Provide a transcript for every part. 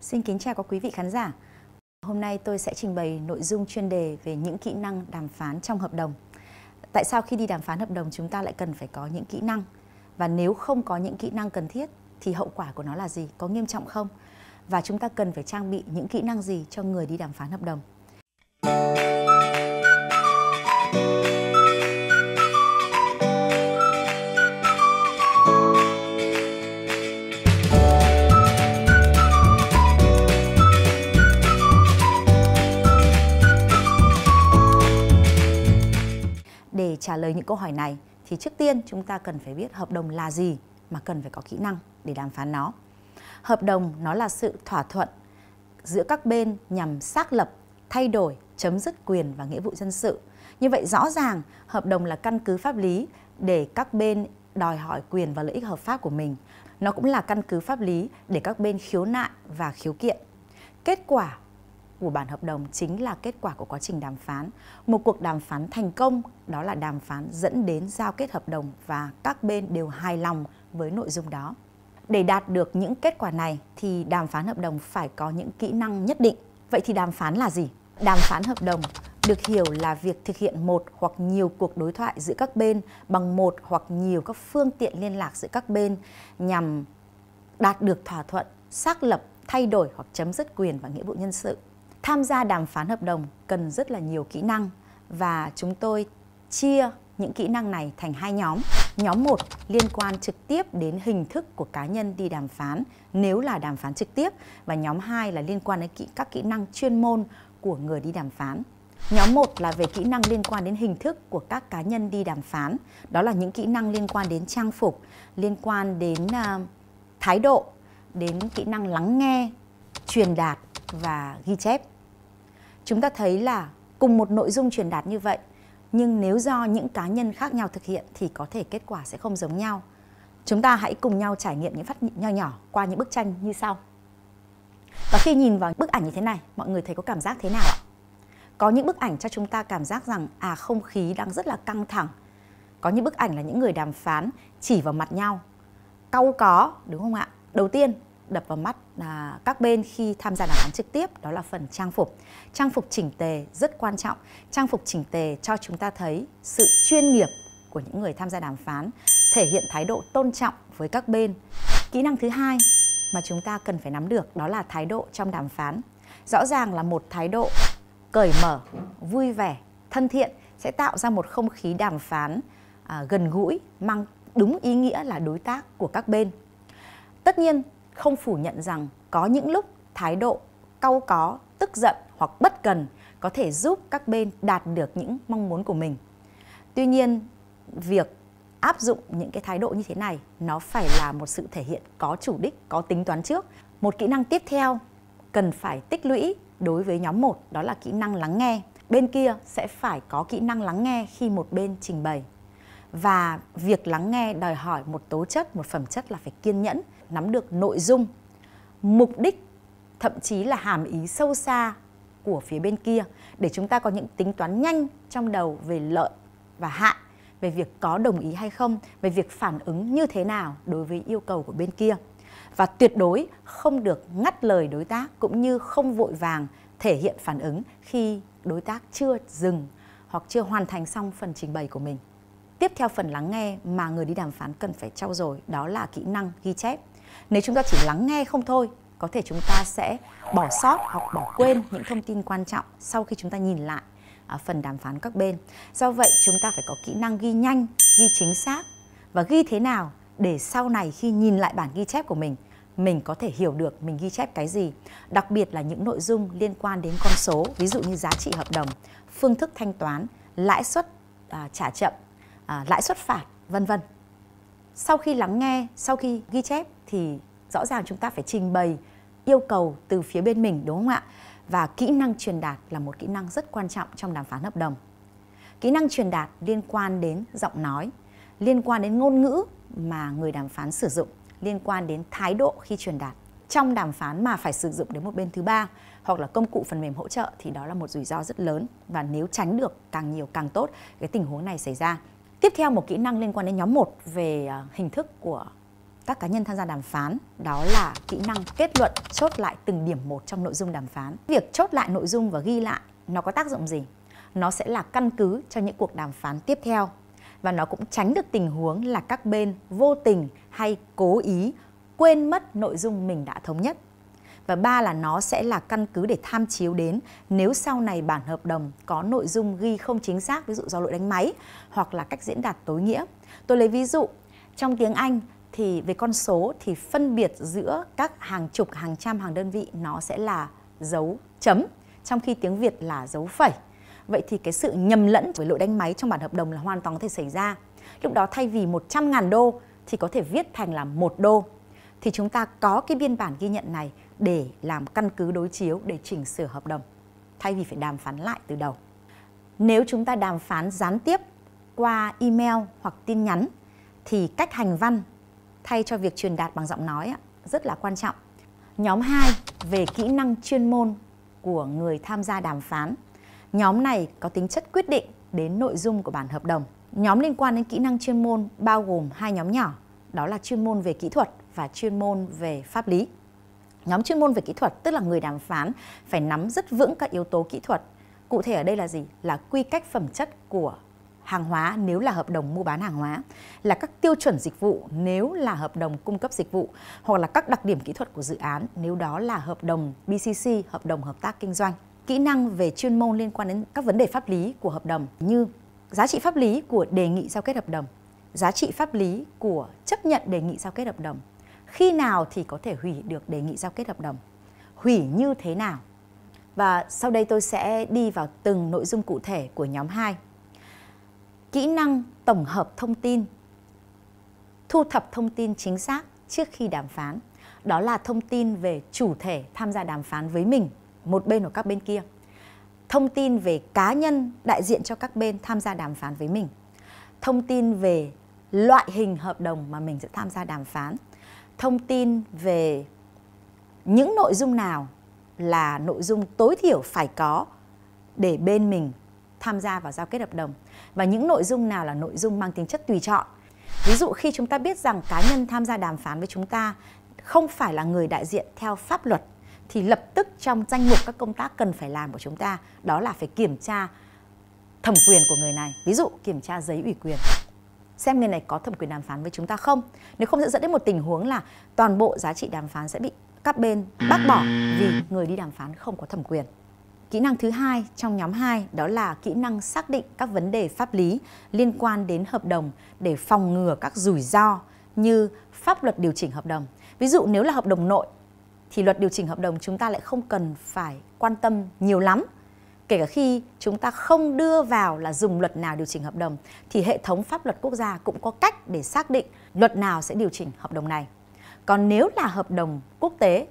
Xin kính chào các quý vị khán giả. Hôm nay tôi sẽ trình bày nội dung chuyên đề về những kỹ năng đàm phán trong hợp đồng. Tại sao khi đi đàm phán hợp đồng chúng ta lại cần phải có những kỹ năng? Và nếu không có những kỹ năng cần thiết thì hậu quả của nó là gì? Có nghiêm trọng không? Và chúng ta cần phải trang bị những kỹ năng gì cho người đi đàm phán hợp đồng? câu hỏi này thì trước tiên chúng ta cần phải biết hợp đồng là gì mà cần phải có kỹ năng để đàm phán nó. Hợp đồng nó là sự thỏa thuận giữa các bên nhằm xác lập, thay đổi, chấm dứt quyền và nghĩa vụ dân sự. Như vậy rõ ràng hợp đồng là căn cứ pháp lý để các bên đòi hỏi quyền và lợi ích hợp pháp của mình. Nó cũng là căn cứ pháp lý để các bên khiếu nại và khiếu kiện. Kết quả của bản hợp đồng chính là kết quả của quá trình đàm phán. Một cuộc đàm phán thành công đó là đàm phán dẫn đến giao kết hợp đồng và các bên đều hài lòng với nội dung đó. Để đạt được những kết quả này thì đàm phán hợp đồng phải có những kỹ năng nhất định. Vậy thì đàm phán là gì? Đàm phán hợp đồng được hiểu là việc thực hiện một hoặc nhiều cuộc đối thoại giữa các bên bằng một hoặc nhiều các phương tiện liên lạc giữa các bên nhằm đạt được thỏa thuận, xác lập, thay đổi hoặc chấm dứt quyền và nghĩa vụ nhân sự tham gia đàm phán hợp đồng cần rất là nhiều kỹ năng và chúng tôi chia những kỹ năng này thành hai nhóm. Nhóm 1 liên quan trực tiếp đến hình thức của cá nhân đi đàm phán nếu là đàm phán trực tiếp và nhóm 2 là liên quan đến kỹ, các kỹ năng chuyên môn của người đi đàm phán. Nhóm 1 là về kỹ năng liên quan đến hình thức của các cá nhân đi đàm phán. Đó là những kỹ năng liên quan đến trang phục, liên quan đến uh, thái độ, đến kỹ năng lắng nghe, truyền đạt và ghi chép chúng ta thấy là cùng một nội dung truyền đạt như vậy nhưng nếu do những cá nhân khác nhau thực hiện thì có thể kết quả sẽ không giống nhau. Chúng ta hãy cùng nhau trải nghiệm những phát nho nhỏ qua những bức tranh như sau. Và khi nhìn vào bức ảnh như thế này, mọi người thấy có cảm giác thế nào ạ? Có những bức ảnh cho chúng ta cảm giác rằng à không khí đang rất là căng thẳng. Có những bức ảnh là những người đàm phán chỉ vào mặt nhau. Cau có, đúng không ạ? Đầu tiên, đập vào mắt là các bên khi tham gia đàm phán trực tiếp đó là phần trang phục. Trang phục chỉnh tề rất quan trọng. Trang phục chỉnh tề cho chúng ta thấy sự chuyên nghiệp của những người tham gia đàm phán, thể hiện thái độ tôn trọng với các bên. Kỹ năng thứ hai mà chúng ta cần phải nắm được đó là thái độ trong đàm phán. Rõ ràng là một thái độ cởi mở, vui vẻ, thân thiện sẽ tạo ra một không khí đàm phán à, gần gũi, mang đúng ý nghĩa là đối tác của các bên. Tất nhiên không phủ nhận rằng có những lúc thái độ cau có, tức giận hoặc bất cần có thể giúp các bên đạt được những mong muốn của mình. Tuy nhiên, việc áp dụng những cái thái độ như thế này nó phải là một sự thể hiện có chủ đích, có tính toán trước. Một kỹ năng tiếp theo cần phải tích lũy đối với nhóm 1 đó là kỹ năng lắng nghe. Bên kia sẽ phải có kỹ năng lắng nghe khi một bên trình bày. Và việc lắng nghe đòi hỏi một tố chất, một phẩm chất là phải kiên nhẫn, nắm được nội dung, mục đích, thậm chí là hàm ý sâu xa của phía bên kia để chúng ta có những tính toán nhanh trong đầu về lợi và hại, về việc có đồng ý hay không, về việc phản ứng như thế nào đối với yêu cầu của bên kia. Và tuyệt đối không được ngắt lời đối tác cũng như không vội vàng thể hiện phản ứng khi đối tác chưa dừng hoặc chưa hoàn thành xong phần trình bày của mình. Tiếp theo phần lắng nghe mà người đi đàm phán cần phải trau dồi đó là kỹ năng ghi chép. Nếu chúng ta chỉ lắng nghe không thôi, có thể chúng ta sẽ bỏ sót hoặc bỏ quên những thông tin quan trọng sau khi chúng ta nhìn lại à, phần đàm phán các bên. Do vậy, chúng ta phải có kỹ năng ghi nhanh, ghi chính xác và ghi thế nào để sau này khi nhìn lại bản ghi chép của mình, mình có thể hiểu được mình ghi chép cái gì, đặc biệt là những nội dung liên quan đến con số, ví dụ như giá trị hợp đồng, phương thức thanh toán, lãi suất à, trả chậm, à, lãi suất phạt, vân vân. Sau khi lắng nghe, sau khi ghi chép thì rõ ràng chúng ta phải trình bày yêu cầu từ phía bên mình đúng không ạ? Và kỹ năng truyền đạt là một kỹ năng rất quan trọng trong đàm phán hợp đồng. Kỹ năng truyền đạt liên quan đến giọng nói, liên quan đến ngôn ngữ mà người đàm phán sử dụng, liên quan đến thái độ khi truyền đạt. Trong đàm phán mà phải sử dụng đến một bên thứ ba hoặc là công cụ phần mềm hỗ trợ thì đó là một rủi ro rất lớn và nếu tránh được càng nhiều càng tốt cái tình huống này xảy ra. Tiếp theo một kỹ năng liên quan đến nhóm 1 về ờ, hình thức của các cá nhân tham gia đàm phán đó là kỹ năng kết luận chốt lại từng điểm một trong nội dung đàm phán việc chốt lại nội dung và ghi lại nó có tác dụng gì nó sẽ là căn cứ cho những cuộc đàm phán tiếp theo và nó cũng tránh được tình huống là các bên vô tình hay cố ý quên mất nội dung mình đã thống nhất và ba là nó sẽ là căn cứ để tham chiếu đến nếu sau này bản hợp đồng có nội dung ghi không chính xác ví dụ do lỗi đánh máy hoặc là cách diễn đạt tối nghĩa tôi lấy ví dụ trong tiếng anh thì về con số thì phân biệt giữa các hàng chục, hàng trăm, hàng đơn vị nó sẽ là dấu chấm trong khi tiếng Việt là dấu phẩy. Vậy thì cái sự nhầm lẫn với lỗi đánh máy trong bản hợp đồng là hoàn toàn có thể xảy ra. Lúc đó thay vì 100.000 đô thì có thể viết thành là một đô. Thì chúng ta có cái biên bản ghi nhận này để làm căn cứ đối chiếu để chỉnh sửa hợp đồng thay vì phải đàm phán lại từ đầu. Nếu chúng ta đàm phán gián tiếp qua email hoặc tin nhắn thì cách hành văn thay cho việc truyền đạt bằng giọng nói rất là quan trọng. Nhóm 2 về kỹ năng chuyên môn của người tham gia đàm phán. Nhóm này có tính chất quyết định đến nội dung của bản hợp đồng. Nhóm liên quan đến kỹ năng chuyên môn bao gồm hai nhóm nhỏ, đó là chuyên môn về kỹ thuật và chuyên môn về pháp lý. Nhóm chuyên môn về kỹ thuật tức là người đàm phán phải nắm rất vững các yếu tố kỹ thuật. Cụ thể ở đây là gì? Là quy cách phẩm chất của hàng hóa nếu là hợp đồng mua bán hàng hóa, là các tiêu chuẩn dịch vụ nếu là hợp đồng cung cấp dịch vụ hoặc là các đặc điểm kỹ thuật của dự án nếu đó là hợp đồng BCC, hợp đồng hợp tác kinh doanh. Kỹ năng về chuyên môn liên quan đến các vấn đề pháp lý của hợp đồng như giá trị pháp lý của đề nghị giao kết hợp đồng, giá trị pháp lý của chấp nhận đề nghị giao kết hợp đồng, khi nào thì có thể hủy được đề nghị giao kết hợp đồng, hủy như thế nào. Và sau đây tôi sẽ đi vào từng nội dung cụ thể của nhóm 2 kỹ năng tổng hợp thông tin, thu thập thông tin chính xác trước khi đàm phán. Đó là thông tin về chủ thể tham gia đàm phán với mình, một bên hoặc các bên kia. Thông tin về cá nhân đại diện cho các bên tham gia đàm phán với mình. Thông tin về loại hình hợp đồng mà mình sẽ tham gia đàm phán. Thông tin về những nội dung nào là nội dung tối thiểu phải có để bên mình tham gia vào giao kết hợp đồng và những nội dung nào là nội dung mang tính chất tùy chọn. Ví dụ khi chúng ta biết rằng cá nhân tham gia đàm phán với chúng ta không phải là người đại diện theo pháp luật thì lập tức trong danh mục các công tác cần phải làm của chúng ta đó là phải kiểm tra thẩm quyền của người này. Ví dụ kiểm tra giấy ủy quyền xem người này có thẩm quyền đàm phán với chúng ta không nếu không sẽ dẫn đến một tình huống là toàn bộ giá trị đàm phán sẽ bị các bên bác bỏ vì người đi đàm phán không có thẩm quyền Kỹ năng thứ hai trong nhóm 2 đó là kỹ năng xác định các vấn đề pháp lý liên quan đến hợp đồng để phòng ngừa các rủi ro như pháp luật điều chỉnh hợp đồng. Ví dụ nếu là hợp đồng nội thì luật điều chỉnh hợp đồng chúng ta lại không cần phải quan tâm nhiều lắm. Kể cả khi chúng ta không đưa vào là dùng luật nào điều chỉnh hợp đồng thì hệ thống pháp luật quốc gia cũng có cách để xác định luật nào sẽ điều chỉnh hợp đồng này. Còn nếu là hợp đồng quốc tế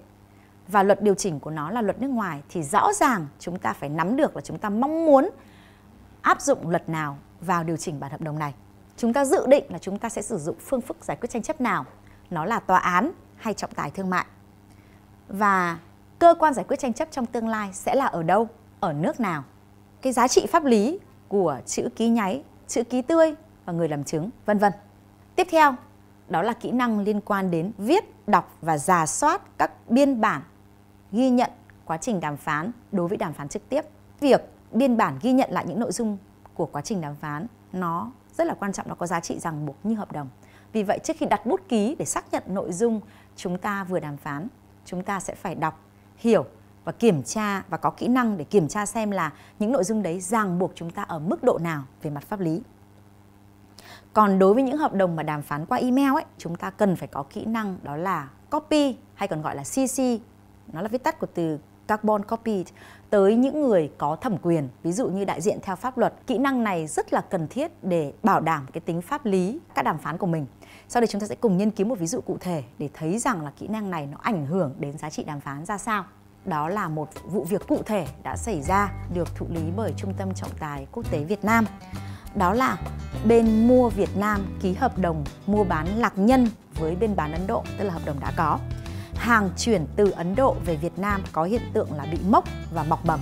và luật điều chỉnh của nó là luật nước ngoài thì rõ ràng chúng ta phải nắm được là chúng ta mong muốn áp dụng luật nào vào điều chỉnh bản hợp đồng này. Chúng ta dự định là chúng ta sẽ sử dụng phương thức giải quyết tranh chấp nào, nó là tòa án hay trọng tài thương mại. Và cơ quan giải quyết tranh chấp trong tương lai sẽ là ở đâu, ở nước nào. Cái giá trị pháp lý của chữ ký nháy, chữ ký tươi và người làm chứng, vân vân. Tiếp theo, đó là kỹ năng liên quan đến viết, đọc và giả soát các biên bản ghi nhận quá trình đàm phán đối với đàm phán trực tiếp. Việc biên bản ghi nhận lại những nội dung của quá trình đàm phán nó rất là quan trọng, nó có giá trị ràng buộc như hợp đồng. Vì vậy trước khi đặt bút ký để xác nhận nội dung chúng ta vừa đàm phán, chúng ta sẽ phải đọc, hiểu và kiểm tra và có kỹ năng để kiểm tra xem là những nội dung đấy ràng buộc chúng ta ở mức độ nào về mặt pháp lý. Còn đối với những hợp đồng mà đàm phán qua email ấy, chúng ta cần phải có kỹ năng đó là copy hay còn gọi là CC nó là viết tắt của từ carbon copy tới những người có thẩm quyền, ví dụ như đại diện theo pháp luật. Kỹ năng này rất là cần thiết để bảo đảm cái tính pháp lý các đàm phán của mình. Sau đây chúng ta sẽ cùng nghiên cứu một ví dụ cụ thể để thấy rằng là kỹ năng này nó ảnh hưởng đến giá trị đàm phán ra sao. Đó là một vụ việc cụ thể đã xảy ra được thụ lý bởi Trung tâm Trọng tài Quốc tế Việt Nam. Đó là bên mua Việt Nam ký hợp đồng mua bán lạc nhân với bên bán Ấn Độ, tức là hợp đồng đã có hàng chuyển từ Ấn Độ về Việt Nam có hiện tượng là bị mốc và mọc bầm.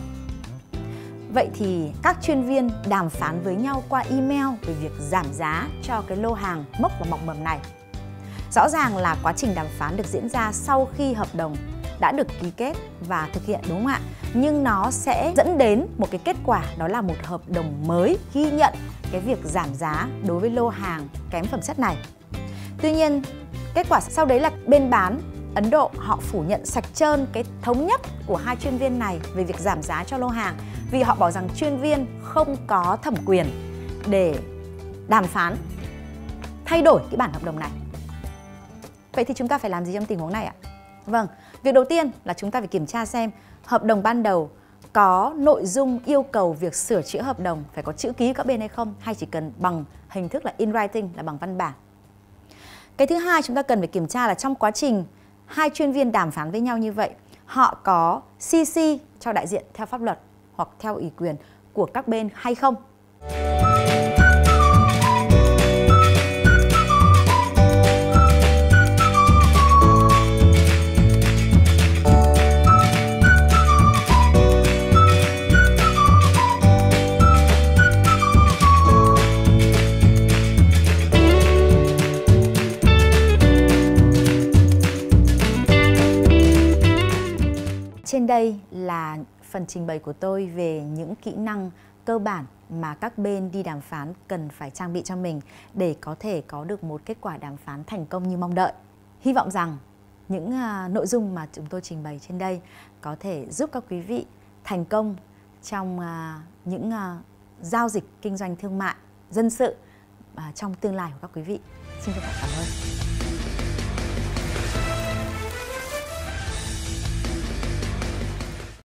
Vậy thì các chuyên viên đàm phán với nhau qua email về việc giảm giá cho cái lô hàng mốc và mọc mầm này. Rõ ràng là quá trình đàm phán được diễn ra sau khi hợp đồng đã được ký kết và thực hiện đúng không ạ? Nhưng nó sẽ dẫn đến một cái kết quả đó là một hợp đồng mới ghi nhận cái việc giảm giá đối với lô hàng kém phẩm chất này. Tuy nhiên, kết quả sau đấy là bên bán Ấn Độ họ phủ nhận sạch trơn cái thống nhất của hai chuyên viên này về việc giảm giá cho lô hàng vì họ bảo rằng chuyên viên không có thẩm quyền để đàm phán thay đổi cái bản hợp đồng này. Vậy thì chúng ta phải làm gì trong tình huống này ạ? Vâng, việc đầu tiên là chúng ta phải kiểm tra xem hợp đồng ban đầu có nội dung yêu cầu việc sửa chữa hợp đồng phải có chữ ký các bên hay không hay chỉ cần bằng hình thức là in writing là bằng văn bản. Cái thứ hai chúng ta cần phải kiểm tra là trong quá trình hai chuyên viên đàm phán với nhau như vậy họ có CC cho đại diện theo pháp luật hoặc theo ủy quyền của các bên hay không? đây là phần trình bày của tôi về những kỹ năng cơ bản mà các bên đi đàm phán cần phải trang bị cho mình để có thể có được một kết quả đàm phán thành công như mong đợi. Hy vọng rằng những à, nội dung mà chúng tôi trình bày trên đây có thể giúp các quý vị thành công trong à, những à, giao dịch kinh doanh thương mại dân sự trong tương lai của các quý vị. Xin chân thành cảm ơn.